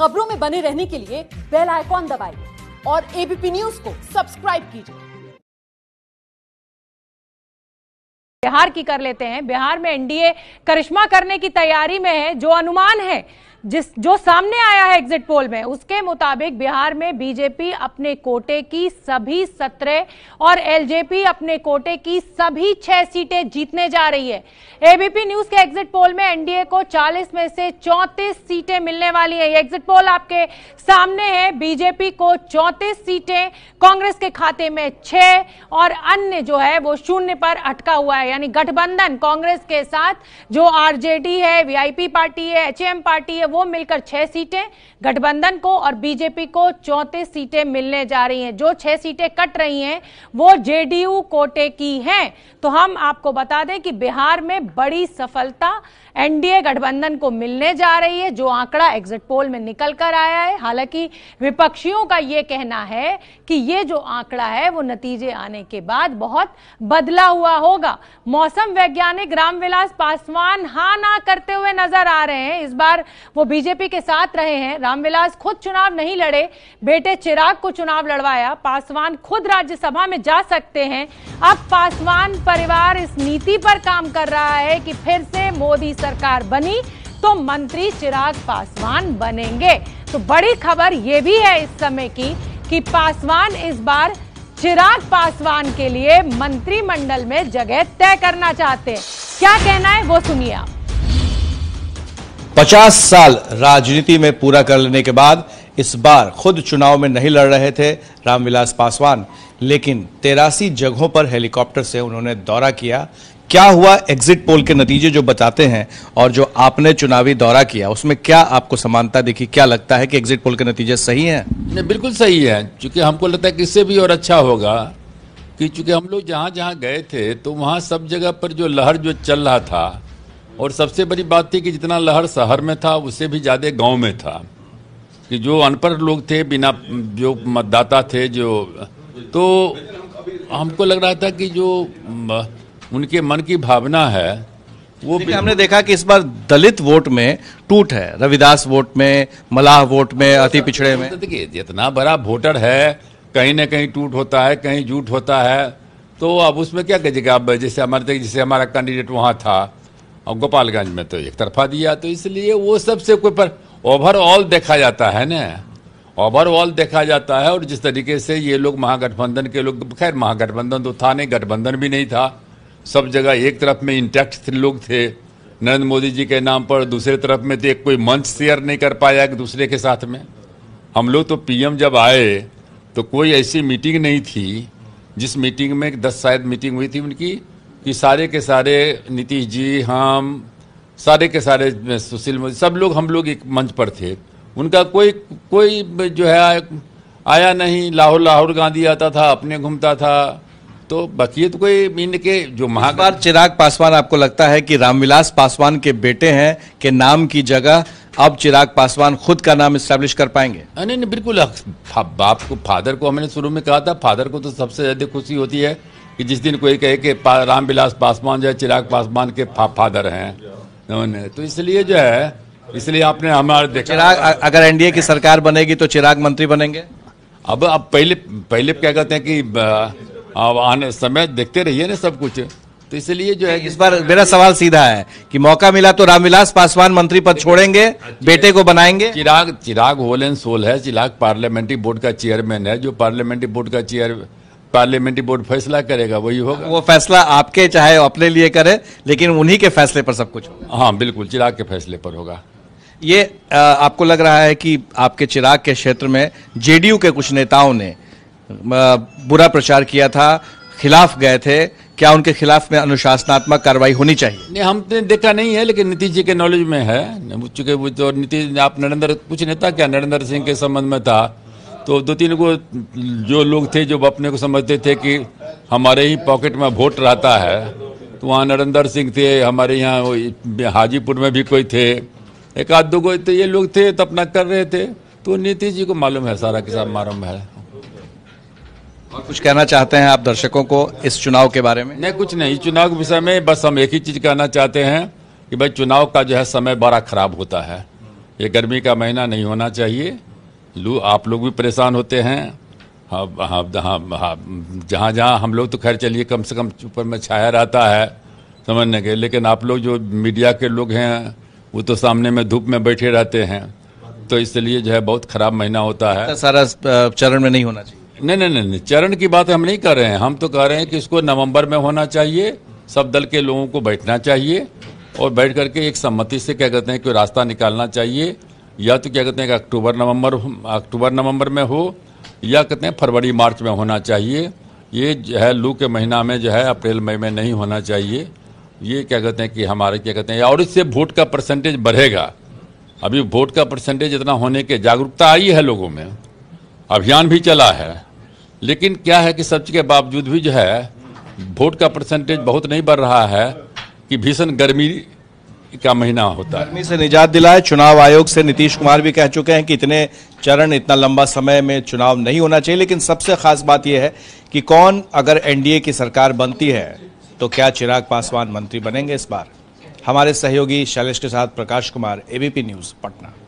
खबरों में बने रहने के लिए बेल आइकॉन दबाइए और एबीपी न्यूज को सब्सक्राइब कीजिए बिहार की कर लेते हैं बिहार में एनडीए करिश्मा करने की तैयारी में है जो अनुमान है जिस जो सामने आया है एग्जिट पोल में उसके मुताबिक बिहार में बीजेपी अपने कोटे की सभी सत्रह और एलजेपी अपने कोटे की सभी छह सीटें जीतने जा रही है एबीपी न्यूज के एग्जिट पोल में एनडीए को 40 में से 34 सीटें मिलने वाली है एग्जिट पोल आपके सामने है बीजेपी को 34 सीटें कांग्रेस के खाते में छह और अन्य जो है वो शून्य पर अटका हुआ है यानी गठबंधन कांग्रेस के साथ जो आरजेडी है वीआईपी पार्टी है एचएम पार्टी है वो मिलकर छह सीटें गठबंधन को और बीजेपी को चौंतीस सीटें मिलने जा रही हैं जो छह सीटें कट रही हैं वो जेडीयू कोटे की हैं तो हम आपको बता दें कि बिहार में बड़ी सफलता एनडीए गठबंधन को मिलने जा रही है जो आंकड़ा एग्जिट पोल में निकल कर आया है हालांकि विपक्षियों का यह कहना है कि ये जो आंकड़ा है वो नतीजे आने के बाद बहुत बदला हुआ होगा मौसम वैज्ञानिक रामविलास पासवान हा ना करते हुए नजर आ रहे हैं इस बार वो बीजेपी के साथ रहे हैं रामविलास खुद चुनाव नहीं लड़े बेटे चिराग को चुनाव लड़वाया पासवान खुद राज्यसभा में जा सकते हैं अब पासवान परिवार इस नीति पर काम कर रहा है कि फिर से मोदी सर सरकार बनी तो मंत्री चिराग पासवान बनेंगे तो बड़ी खबर ये भी है इस समय की कि पासवान इस बार चिराग पासवान के लिए मंत्रिमंडल में जगह तय करना चाहते हैं क्या कहना है वो सुनिए आप पचास साल राजनीति में पूरा कर लेने के बाद इस बार खुद चुनाव में नहीं लड़ रहे थे रामविलास पासवान लेकिन तेरासी जगहों पर हेलीकॉप्टर से उन्होंने दौरा किया क्या हुआ एग्जिट पोल के नतीजे जो बताते हैं और जो आपने चुनावी दौरा किया उसमें क्या आपको समानता दिखी क्या लगता है कि एग्जिट पोल के नतीजे सही हैं नहीं बिल्कुल सही है क्योंकि हमको लगता है कि इससे भी और अच्छा होगा कि चूंकि हम लोग जहाँ जहाँ गए थे तो वहाँ सब जगह पर जो लहर जो चल रहा था और सबसे बड़ी बात थी कि जितना लहर शहर में था उससे भी ज़्यादा गाँव में था कि जो अनपढ़ लोग थे बिना जो मतदाता थे जो तो हमको लग रहा था कि जो उनके मन की भावना है वो भी हमने देखा कि इस बार दलित वोट में टूट है रविदास वोट में मलाह वोट में अति पिछड़े में देखिए जितना बड़ा वोटर है कहीं ना कहीं टूट होता है कहीं झूठ होता है तो अब उसमें क्या कहिएगा अब जैसे हमारे जैसे हमारा कैंडिडेट वहाँ था और गोपालगंज में तो एक तरफा दिया तो इसलिए वो सबसे कोई पर ओवरऑल देखा जाता है ना ओवरऑल देखा जाता है और जिस तरीके से ये लोग महागठबंधन के लोग खैर महागठबंधन तो था नहीं गठबंधन भी नहीं था सब जगह एक तरफ में इंटैक्ट लोग थे नरेंद्र मोदी जी के नाम पर दूसरे तरफ में तो एक कोई मंच शेयर नहीं कर पाया एक दूसरे के साथ में हम लोग तो पीएम जब आए तो कोई ऐसी मीटिंग नहीं थी जिस मीटिंग में दस शायद मीटिंग हुई थी उनकी कि सारे के सारे नीतीश जी हम सारे के सारे सुशील मोदी सब लोग हम लोग एक मंच पर थे उनका कोई कोई जो है आया नहीं लाहौर लाहौर गांधी आता था अपने घूमता था तो बाकी तो कोई इनके जो महाकार चिराग पासवान आपको लगता है कि रामविलास पासवान के बेटे हैं के नाम की जगह अब चिराग पासवान खुद का नाम स्टैब्लिश कर पाएंगे नहीं नहीं बिल्कुल बाप को फादर को हमने शुरू में कहा था फादर को तो सबसे ज़्यादा खुशी होती है कि जिस दिन कोई कहे कि रामविलास पासवान जो है चिराग पासवान के फा, फादर हैं तो इसलिए जो है इसलिए आपने हमारे देखा चिराग अगर एनडीए की सरकार बनेगी तो चिराग मंत्री बनेंगे अब अब पहले पहले क्या कहते हैं कि अब आने समय देखते रहिए ना सब कुछ तो इसलिए जो है इस बार मेरा सवाल सीधा है कि मौका मिला तो रामविलास पासवान मंत्री पद छोड़ेंगे अच्छा, बेटे को बनाएंगे Chirag Chirag whole and soul है चिराग पार्लियामेंट्री बोर्ड का चेयरमैन है जो पार्लियामेंट्री बोर्ड का चेयर पार्लियामेंट्री बोर्ड फैसला करेगा वही होगा वो फैसला आपके चाहे अपने लिए करे लेकिन उन्हीं के फैसले पर सब कुछ होगा हाँ बिल्कुल चिराग के फैसले पर होगा ये आ, आपको लग रहा है कि आपके चिराग के क्षेत्र में जेडीयू के कुछ नेताओं ने बुरा प्रचार किया था खिलाफ गए थे क्या उनके खिलाफ में अनुशासनात्मक कार्रवाई होनी चाहिए नहीं हमने देखा नहीं है लेकिन नीतीश जी के नॉलेज में है चूंकि वो जो तो नीतीश आप नरेंद्र कुछ नेता क्या नरेंद्र सिंह के संबंध में था तो दो तीन को जो लोग थे जो अपने को समझते थे कि हमारे ही पॉकेट में वोट रहता है तो वहाँ नरेंद्र सिंह थे हमारे यहाँ हाजीपुर में भी कोई थे एक आध दो को तो ये लोग थे तो अपना कर रहे थे तो नीतीश जी को मालूम है सारा किसान मालूम है और कुछ कहना चाहते हैं आप दर्शकों को इस चुनाव के बारे में नहीं कुछ नहीं चुनाव के विषय में बस हम एक ही चीज़ कहना चाहते हैं कि भाई चुनाव का जो है समय बड़ा खराब होता है ये गर्मी का महीना नहीं होना चाहिए लू आप लोग भी परेशान होते हैं हाँ, हाँ हाँ हाँ जहाँ जहाँ हम लोग तो खैर चलिए कम से कम ऊपर में छाया रहता है समझने के लेकिन आप लोग जो मीडिया के लोग हैं वो तो सामने में धूप में बैठे रहते हैं तो इसलिए जो है बहुत खराब महीना होता है सारा चरण में नहीं होना चाहिए नहीं नहीं नहीं नहीं चरण की बात हम नहीं कर रहे हैं हम तो कह रहे हैं कि इसको नवंबर में होना चाहिए सब दल के लोगों को बैठना चाहिए और बैठ करके एक सम्मति से क्या कहते हैं कि रास्ता निकालना चाहिए या तो क्या कहते हैं कि अक्टूबर नवंबर अक्टूबर नवंबर में हो या कहते हैं फरवरी मार्च में होना चाहिए ये जो है लू के महीना में जो है अप्रैल मई में नहीं होना चाहिए ये क्या कहते हैं कि हमारे क्या कहते हैं और इससे वोट का परसेंटेज बढ़ेगा अभी वोट का परसेंटेज इतना होने के जागरूकता आई है लोगों में अभियान भी चला है लेकिन क्या है कि सब के बावजूद भी जो है वोट का परसेंटेज बहुत नहीं बढ़ रहा है कि भीषण गर्मी का महीना होता है गर्मी से निजात दिलाए चुनाव आयोग से नीतीश कुमार भी कह चुके हैं कि इतने चरण इतना लंबा समय में चुनाव नहीं होना चाहिए लेकिन सबसे खास बात यह है कि कौन अगर एनडीए की सरकार बनती है तो क्या चिराग पासवान मंत्री बनेंगे इस बार हमारे सहयोगी शैलेश के साथ प्रकाश कुमार एबीपी न्यूज़ पटना